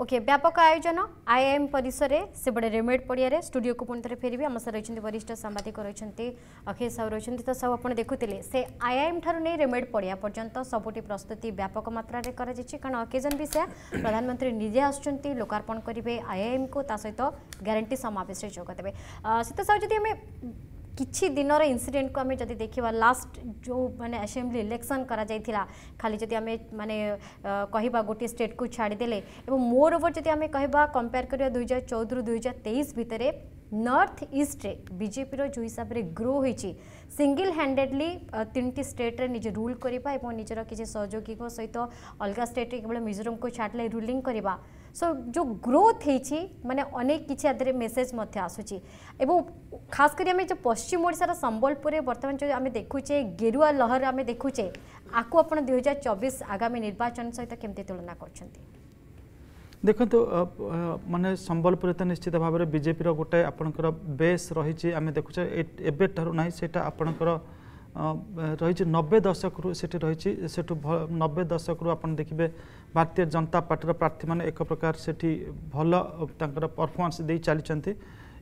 okay व्यापक आयोजन I am परिसर सेपटे रेमेड पड़िया स्टूडियो को पुणी थे फेर आम सर रही वरिष्ठ सांबादिक रही अक्षय साहू रही तो साहू आप देखुते से आई एम ठार नहीं रेमेड पड़िया पर्यंत सबुटी प्रस्तुति व्यापक मात्रा कारण अकेजन भी से प्रधानमंत्री निजे आसार्पण लोकार्पण करेंगे आई एम को सहित ग्यारंटी समावेश जोगदे सीता साहू जब आम कि दिन इनसीडेट को आम देखा लास्ट जो मैंने आसेम्ली इलेक्शन कर खाली जदि मानने कह गोटे स्टेट को छाड़देले मोर ओवर जब आम कह कंपेयर करवा दुई हजार चौदह दुई हजार तेईस भितर नर्थ ईस्टे बीजेपी जो हिसाब से ग्रो हो सिंगल हैंडेडली तीन टी स्टेट निजे रूल निज़र किसी सहयोगी सहित अलग स्टेट केवल मिजोरम को छाड़ छाड़ला रूलींग সো যে গ্রোথ হয়েছি মানে অনেক কিছু আদরে মেসেজ মধ্যে আসুচি এবং খাস করে আমি যে পশ্চিম ওড়শার সম্বলপুরে বর্তমান যে আমি দেখুছে গেরুয়া লহর আমি দেখুছে আকু আপনার দুই হাজার চবিশ আগামী নির্বাচন সহিত কেমতি তুলনা করছেন ଦେଖନ୍ତୁ ମାନେ ସମ୍ବଲପୁରରେ ତ ନିଶ୍ଚିତ ଭାବରେ ବିଜେପିର ଗୋଟେ ଆପଣଙ୍କର ବେସ୍ ରହିଛି ଆମେ ଦେଖୁଛେ ଏବେଠାରୁ ନାହିଁ ସେଇଟା ଆପଣଙ୍କର रही नब्बे दशक रु से रही नब्बे दशक रु आप देखिए भारतीय जनता पार्टी प्रार्थी मैंने एक प्रकार से भल परफर्मांस दे चलते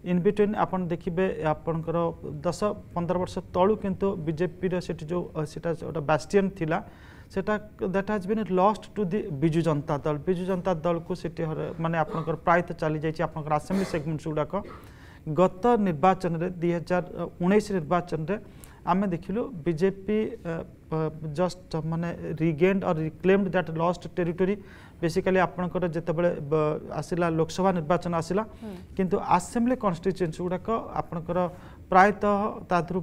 इन बिटवीन आप देखिए आपण दस पंदर वर्ष तलु कितु बीजेपी से जो सीटा बास्टियन थिला सेटा that has been lost to the Biju Janata Dal Biju Janata दल को सीट मानने आपंकर प्रायतः चली जाइए आपंकर आसेम्बली सेगमेंट्स गुड़ाक गत निर्वाचन दुई हजार उन्नीस निर्वाचन में आम देखिलु बीजेपी जस्ट मानने रिगेड और reclaimed that lost territory basically आपंकर जितेबाला आसला लोकसभा निर्वाचन आसला किंतु आसेम्बली कन्स्टिट्युएन्सी गुड़ाक आपणकर ପ୍ରାୟତଃ ତା ଦେହରୁ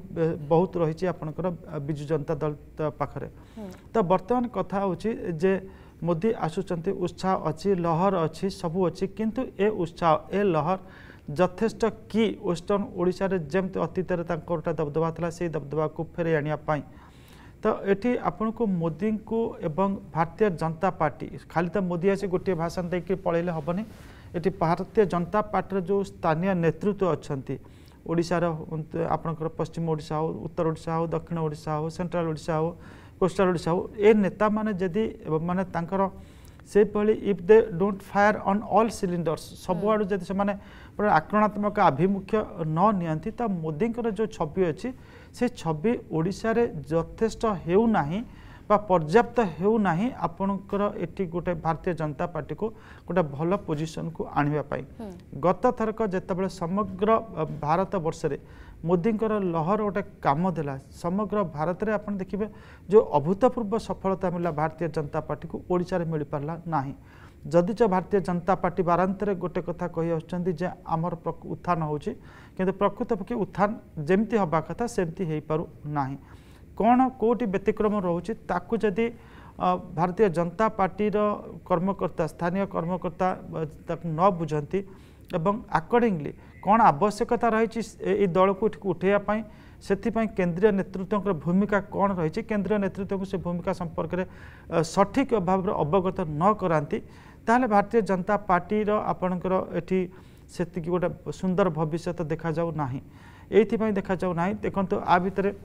ବହୁତ ରହିଛି ଆପଣଙ୍କର ବିଜୁ ଜନତା ଦଳ ପାଖରେ ତ ବର୍ତ୍ତମାନ କଥା ହେଉଛି ଯେ ମୋଦି अच्छी ଉତ୍ସାହ ଅଛି ଲହର ଅଛି ସବୁ ଅଛି କିନ୍ତୁ ଏ ଉତ୍ସାହ যথেষ্ট কি ওয়েস্টর্ন ওড়িশার যেমতি অতীতের তাঁকটা দবদবা লা সেই দবদবাকে ফেরাই আনবা তো এটি আপনার মোদী এবং ভারতীয় জনতা পার্টি খালি তো মোদী আসি গোটিয়ে ভাষণ দিয়ে পলাইলে হবনি এটি ভারতীয় জনতা পার্টির যে স্থানীয় নেতৃত্ব অনেক ଓଡ଼ିଶାର ଆପଣଙ୍କର ପଶ୍ଚିମ ଓଡ଼ିଶା ହେଉ ଉତ୍ତର ଓଡ଼ିଶା ହେଉ ଦକ୍ଷିଣ ଓଡ଼ିଶା ହେଉ ସେଣ୍ଟ୍ରାଲ ଓଡ଼ିଶା ହେଉ କୋଷ୍ଟାଲ ଓଡ଼ିଶା ହେଉ ଏ ନେତାମାନେ ଯଦି ମାନେ ତାଙ୍କର ସେହିଭଳି if they don't fire on all cylinders ସବୁଆଡ଼ୁ ଯଦି ସେମାନେ ପୁରା ଆକ୍ରମଣାତ୍ମକ ଆଭିମୁଖ୍ୟ ନ ନିଅନ୍ତି ତ ମୋଦିଙ୍କର ଯେଉଁ ଛବି ଅଛି ସେ ଛବି ଓଡ଼ିଶାରେ ଯଥେଷ୍ଟ ହେଉନାହିଁ বা পর্যাপ্ত ହେଉ ନାହିଁ ଆପଣଙ୍କର ଏଠି ଗୋଟେ ଭାରତୀୟ ଜନତା ପାର୍ଟିକୁ ଗୋଟେ ଭଲ ପୋଜିସନକୁ ଆଣିବା ପାଇଁ ଗତଥରକ ଯେତେବେଳେ ସମଗ୍ର ଭାରତ ବର୍ଷରେ ମୋଦିଙ୍କର ଲହର ଗୋଟେ କାମ ଦେଲା ସମଗ୍ର ଭାରତରେ ଆପଣ ଦେଖିବେ ଯେଉଁ ଅଭୂତପୂର୍ବ ସଫଳତା ମିଳିଲା ଭାରତୀୟ ଜନତା ପାର୍ଟିକୁ ଓଡ଼ିଶାରେ ମିଳିପାରିଲା ନାହିଁ ଯଦିଚ ଭାରତୀୟ ଜନତା ପାର୍ଟି ବାରାନ୍ତରେ ଗୋଟେ କଥା କହି ଆସୁଛନ୍ତି ଯେ ଆମର ଉତ୍ଥାନ ହେଉଛି କିନ୍ତୁ ପ୍ରକୃତପକ୍ଷେ ଉତ୍ଥାନ ଯେମିତି ହେବା କଥା ସେମିତି ହେଇପାରୁନାହିଁ कौन कौटी व्यतिक्रम जदि भारतीय जनता पार्टी रो कर्मकर्ता स्थानीय कर्मकर्ता एवं अकॉर्डिंगली कौन आवश्यकता रहेछ दलको एउटाप केन्द्रीय नेतृत्वको भूमिका कन् र केन्द्रीय से भूमिका संपर्क सम्पर्कले सठिक भाव अवगत करान्ती त भारतीय जनता पर्टी र आपणको एतिक सुंदर भविष्य देखाऊ नै एपि देखाऊ नै देख्नु आ भएर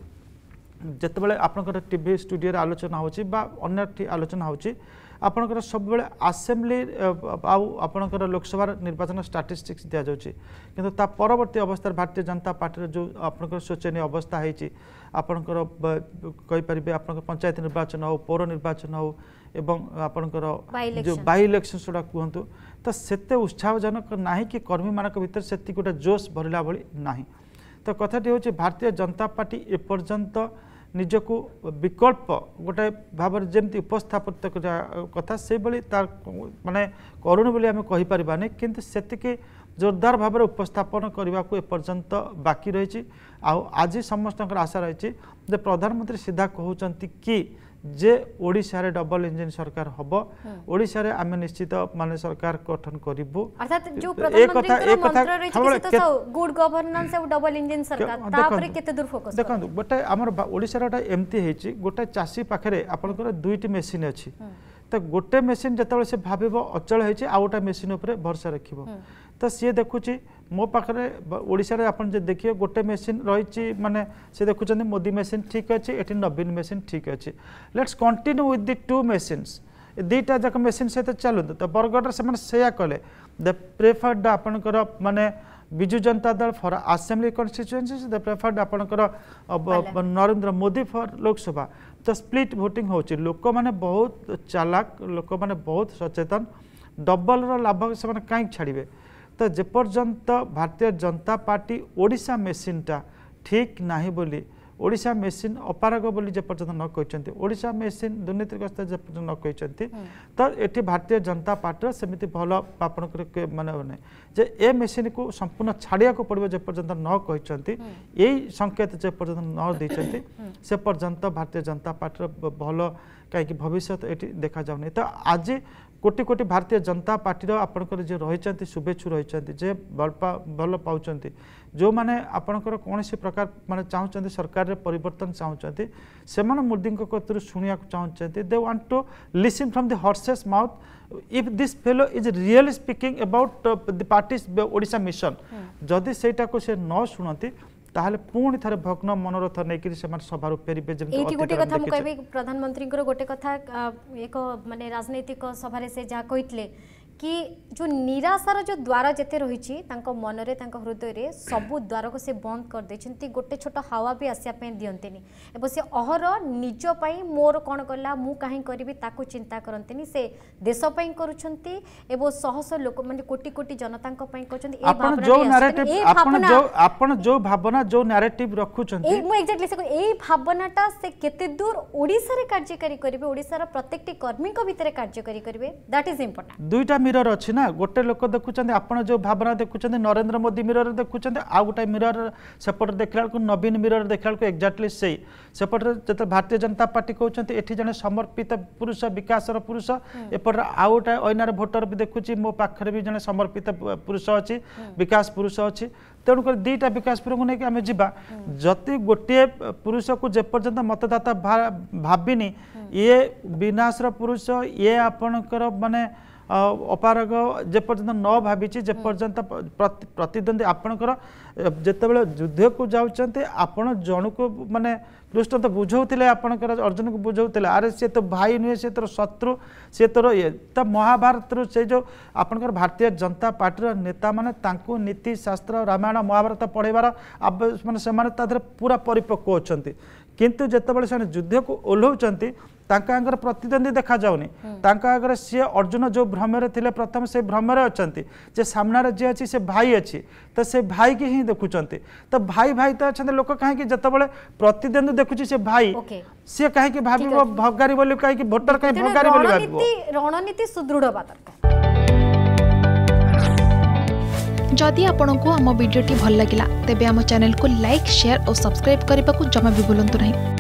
ଯେତେବେଳେ ଆପଣଙ୍କର ଟିଭି ଷ୍ଟୁଡ଼ିଓରେ ଆଲୋଚନା ହେଉଛି ବା ଅନ୍ୟ ଆଲୋଚନା ହେଉଛି ଆପଣଙ୍କର ସବୁବେଳେ ଆସେମ୍ବ୍ଲି ଆଉ ଆପଣଙ୍କର ଲୋକସଭାର ନିର୍ବାଚନ ଷ୍ଟାଟିଷ୍ଟିକ୍ସ ଦିଆଯାଉଛି କିନ୍ତୁ ତା ପରବର୍ତ୍ତୀ ଅବସ୍ଥାରେ ଭାରତୀୟ ଜନତା ପାର୍ଟିର ଯେଉଁ ଆପଣଙ୍କର ଶୋଚନୀୟ ଅବସ୍ଥା ହେଇଛି ଆପଣଙ୍କର କହିପାରିବେ ଆପଣଙ୍କ ପଞ୍ଚାୟତ ନିର୍ବାଚନ ହଉ ପୌର ନିର୍ବାଚନ ହଉ ଏବଂ ଆପଣଙ୍କର ଯେଉଁ ବାଇ ଇଲେକ୍ସନ୍ ସେଗୁଡ଼ା କୁହନ୍ତୁ ତ ସେତେ ଉତ୍ସାହଜନକ ନାହିଁ କି କର୍ମୀମାନଙ୍କ ଭିତରେ ସେତିକି ଗୋଟେ ଜୋସ୍ ଭରିଲା ଭଳି ନାହିଁ তো কথাটি হচ্ছে ভারতীয় জনতা পার্টি এপর্যন্ত ନିଜକୁ ବିକଳ୍ପ ଗୋଟେ ଭାବରେ ଯେମିତି ଉପସ୍ଥାପିତ କରିବା କଥା ସେଇଭଳି ତାର ମାନେ କରୁଣୁ ବୋଲି ଆମେ କହିପାରିବାନି କିନ୍ତୁ ସେତିକି জোরদার ভাবে উপস্থাপন করা এপর্যন্ত বাকি রয়েছে আজ সমস্ত আশা রয়েছে যে প্রধানমন্ত্রী সিধা কুমার কি যে ওড়িশার ডবল ইঞ্জিন সরকার হব ওড়িশার আমি নিশ্চিত মানে সরকার গঠন করবু অর্থাৎ যে প্রধানমন্ত্রীর মন্ত্র রয়েছে সেটা গুড গভর্নেন্স এবং ডবল ইঞ্জিন সরকার তারপরে কেতে দূর ফোকাস দেখুন গোটে আমার ওড়িশার একটা এমতি হইছি গোটে চাষী পাখরে আপনাদের দুইটি মেশিন আছে তো গোটে মেশিন যেতবে সে ভাবিব অচল হয়েছে আউ গোটা মেশিন উপরে ভরসা রাখব ତ ସିଏ ଦେଖୁଛି ମୋ ପାଖରେ ଓଡ଼ିଶାରେ ଆପଣ ଯଦି ଦେଖିବେ ଗୋଟେ ମେସିନ୍ ରହିଛି ମାନେ ସେ ଦେଖୁଛନ୍ତି ମୋଦି ମେସିନ୍ ଠିକ୍ ଅଛି ଏଠି ନବୀନ ମେସିନ୍ ଠିକ୍ ଅଛି let's continue with the two machines ଦୁଇଟା ଯାକ ମେସିନ୍ ସହିତ ଚାଲନ୍ତୁ ତ ବରଗଡ଼ରେ ସେମାନେ ସେୟା କଲେ ଦ ପ୍ରେଫର୍ଡ ଆପଣଙ୍କର ମାନେ Biju Janata Dal for assembly constituency the preferred ଆପଣଙ୍କର ନରେନ୍ଦ୍ର ମୋଦି ଫର୍ ଲୋକସଭା ତ ସ୍ପ୍ଲିଟ୍ ଭୋଟିଂ ହେଉଛି ଲୋକମାନେ ବହୁତ ଚାଲାକ୍ ଲୋକମାନେ ବହୁତ ସଚେତନ ଡବଲ୍ର ଲାଭ ସେମାନେ କାହିଁକି ଛାଡ଼ିବେ ତ ଯେପର୍ଯ୍ୟନ୍ତ ଭାରତୀୟ ଜନତା ପାର୍ଟି ଓଡ଼ିଶା ମେସିନ୍ଟା ଠିକ୍ ନାହିଁ ବୋଲି ওড়িশা মেসিন অপারগ বলে যে পর্যন্ত ন কিন্তু ওড়িশা মেসিন দুর্নীতিগ্রস্ত যে পর্যন্ত ন কিন্তু তো এটি ভারতীয় জনতা পার্টির সেমিতি ভাল আপনার মানে মানে যে এ মেসিন কু সম্পূর্ণ ছাড়িয়া পড়ব যে পর্যন্ত ন কিন্তু এই সংকেত যে পর্যন্ত ন দিয়েছেন সে পর্যন্ত ভারতীয় জনতা পার্টির ভাল কাইকি ভবিষ্যৎ এটি দেখা যাওনি তো আজি কোটি কোটি ভারতীয় জনতা পার্টির আপনার যে রয়েছেন শুভেচ্ছু রয়েছেন যে ভাল পাওছেন ଯେଉଁମାନେ ଆପଣଙ୍କର କୌଣସି ପ୍ରକାର ମାନେ ଚାହୁଁଛନ୍ତି ସରକାରରେ ପରିବର୍ତ୍ତନ ଚାହୁଁଛନ୍ତି ସେମାନେ ମୋଦିଙ୍କ କତିରୁ ଶୁଣିବାକୁ ଚାହୁଁଛନ୍ତି they want to listen from the horse's mouth if this fellow is really speaking about uh, the party's odisha mission ଯଦି ସେଇଟାକୁ ସେ ନ ଶୁଣନ୍ତି ତାହେଲେ ପୁଣି ଥରେ ଭଗ୍ନ ମନୋରଥ ନେଇକରି ସେମାନେ ସଭାରୁ ଫେରିବେ ଏଇଠି ଗୋଟେ କଥା ମୁଁ କହିବି ପ୍ରଧାନମନ୍ତ୍ରୀଙ୍କର ଗୋଟେ କଥା ଏକ ମାନେ ରାଜନୈତିକ ସଭାରେ ସେ ଯାହା କହିଥିଲେ कि जो निराशार जो द्वार जिते रही मनरे हृदय में सब द्वार को से बंद कर करदे गोटे छोट हावा भी आसाप दिये एवं से अहर निजपी मोर कौन कला मुझे करी ताकू चिंता करते से देशपाई करुँचे लोक मैंने कोटि कोटि जनता जो भावना जो नारेटिव रखुछंती भावनाटा से केते दूर ओडिसा कार्यकारी करेंगे ओडिसा रा कर्मी को कार्यकारी करेंगे दैट इज इंपोर्टेंट दुईटा মিरर ଅଛି ନା ଗୋଟେ ଲୋକ ଦେଖୁଛନ୍ତି ଆପଣ ଯେଉଁ ଭାବନା ଦେଖୁଛନ୍ତି ନରେନ୍ଦ୍ର ମୋଦି ମିରରରେ ଦେଖୁଛନ୍ତି ଆଉ ଗୋଟାଏ ମିରର ସେପଟେ ଦେଖିଲା ବେଳକୁ ନବୀନ ମିରର ଦେଖିଲା ବେଳକୁ ଏକ୍ଜାକ୍ଟଲି ସେଇ ସେପଟରେ ଯେତେବେଳେ ଭାରତୀୟ ଜନତା ପାର୍ଟି କହୁଛନ୍ତି ଏଠି ଜଣେ ସମର୍ପିତ ପୁରୁଷ ବିକାଶର ପୁରୁଷ ଏପଟରେ ଆଉ ଗୋଟାଏ ଐନାର ଭୋଟର ବି ଦେଖୁଛି ମୋ ପାଖରେ ବି ଜଣେ ସମର୍ପିତ ପୁରୁଷ ଅଛି ବିକାଶ ପୁରୁଷ ଅଛି তেমনি দুইটা বিকাশ প্রভু নিয়ে আমি যা যদি গোটিয়ে পুরুষকে যেপর্যন্ত মতদাতা ভাবিনি ইয়ে বিনাশর পুরুষ ইয়ে আপনার মানে অপারগ যেপর্যন্ত ন ভাবিছি যেপর্যন্ত প্রতিদ্বন্দ্বী আপনার যেতবে যুদ্ধকু যাচ্ছেন আপনার জনক মানে दुष्ट तो बुझौते आप अर्जुन को बुझौते आरे सी तो भाई नुहे सी तो शत्रु सी तो ये तो महाभारत रु से जो आप भारतीय जनता पार्टी नेता मैंने नीति शास्त्र रामायण महाभारत पढ़ेबार मैंने से पूरा परिपक्व अच्छा किंतु जिते युद्ध को ओह्लाउंट आगे प्रतिद्वंदी देखा जागर सी अर्जुन जो भ्रम प्रथम से भ्रमरे अच्छा से जी अच्छी से भाई अच्छी तो से भाई की ही देखुंत तो भाई भाई तो अच्छा लोक कहीं जो प्रतिद्वंदी देखुची से भाई सी कहीं भाव भगारी कहीं भोटर कहीं भगारी रणनीति सुदृढ़ जदि आपण आम भिड्टे भल लगा तेब चेल को लाइक शेयर और सब्सक्राइब करने को जमा भी भूलु ना